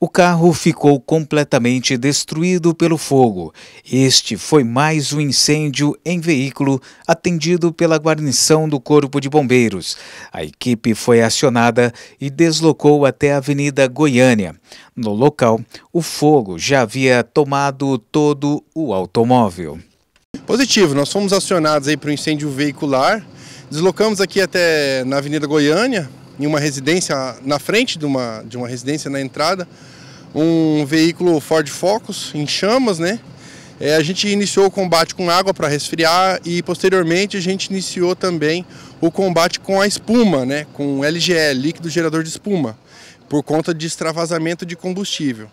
O carro ficou completamente destruído pelo fogo. Este foi mais um incêndio em veículo atendido pela guarnição do Corpo de Bombeiros. A equipe foi acionada e deslocou até a Avenida Goiânia. No local, o fogo já havia tomado todo o automóvel. Positivo, nós fomos acionados aí para o incêndio veicular. Deslocamos aqui até na Avenida Goiânia, em uma residência, na frente de uma, de uma residência, na entrada, um veículo Ford Focus em chamas, né? É, a gente iniciou o combate com água para resfriar e posteriormente a gente iniciou também o combate com a espuma, né? Com LGE, líquido gerador de espuma, por conta de extravasamento de combustível.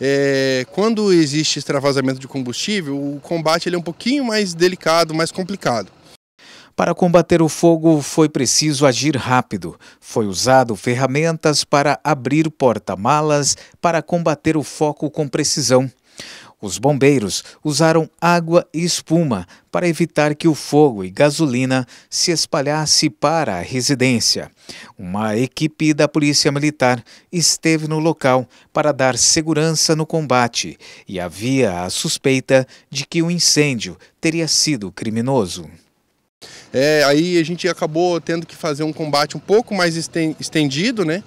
É, quando existe extravasamento de combustível, o combate ele é um pouquinho mais delicado, mais complicado. Para combater o fogo foi preciso agir rápido. Foi usado ferramentas para abrir porta-malas para combater o foco com precisão. Os bombeiros usaram água e espuma para evitar que o fogo e gasolina se espalhasse para a residência. Uma equipe da Polícia Militar esteve no local para dar segurança no combate e havia a suspeita de que o incêndio teria sido criminoso. É, aí a gente acabou tendo que fazer um combate um pouco mais estendido, né?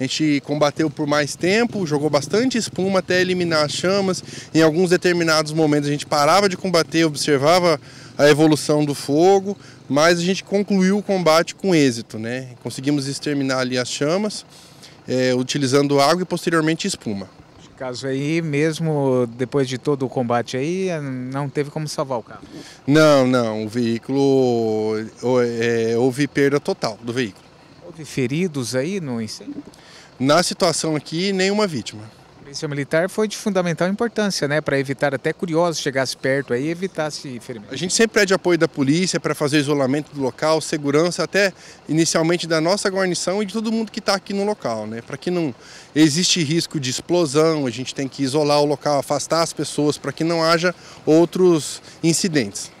A gente combateu por mais tempo, jogou bastante espuma até eliminar as chamas. Em alguns determinados momentos a gente parava de combater, observava a evolução do fogo, mas a gente concluiu o combate com êxito, né? Conseguimos exterminar ali as chamas, é, utilizando água e posteriormente espuma caso aí, mesmo depois de todo o combate aí, não teve como salvar o carro? Não, não. O veículo. É, houve perda total do veículo. Houve feridos aí no incêndio? Na situação aqui, nenhuma vítima polícia militar foi de fundamental importância, né? Para evitar até curiosos chegasse perto aí e evitasse ferimentos. A gente sempre pede apoio da polícia para fazer isolamento do local, segurança, até inicialmente da nossa guarnição e de todo mundo que está aqui no local, né? Para que não existe risco de explosão, a gente tem que isolar o local, afastar as pessoas para que não haja outros incidentes.